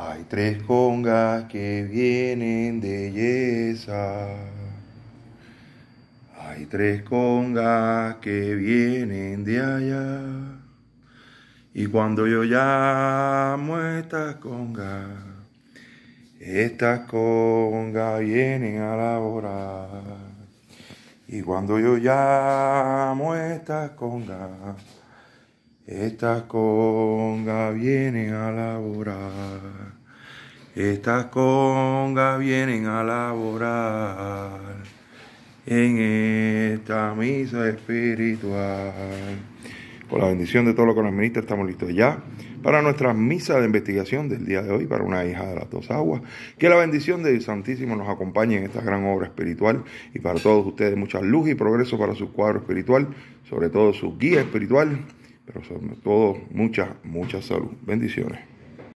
Hay tres congas que vienen de Yesa. Hay tres congas que vienen de allá. Y cuando yo llamo estas conga, estas congas vienen a laborar. Y cuando yo llamo estas congas, estas congas vienen a laborar. Estas congas vienen a laborar en esta misa espiritual. Con la bendición de todos los ministros estamos listos ya para nuestra misa de investigación del día de hoy, para una hija de las dos aguas. Que la bendición del Santísimo nos acompañe en esta gran obra espiritual y para todos ustedes mucha luz y progreso para su cuadro espiritual, sobre todo su guía espiritual, pero sobre todo mucha, mucha salud. Bendiciones.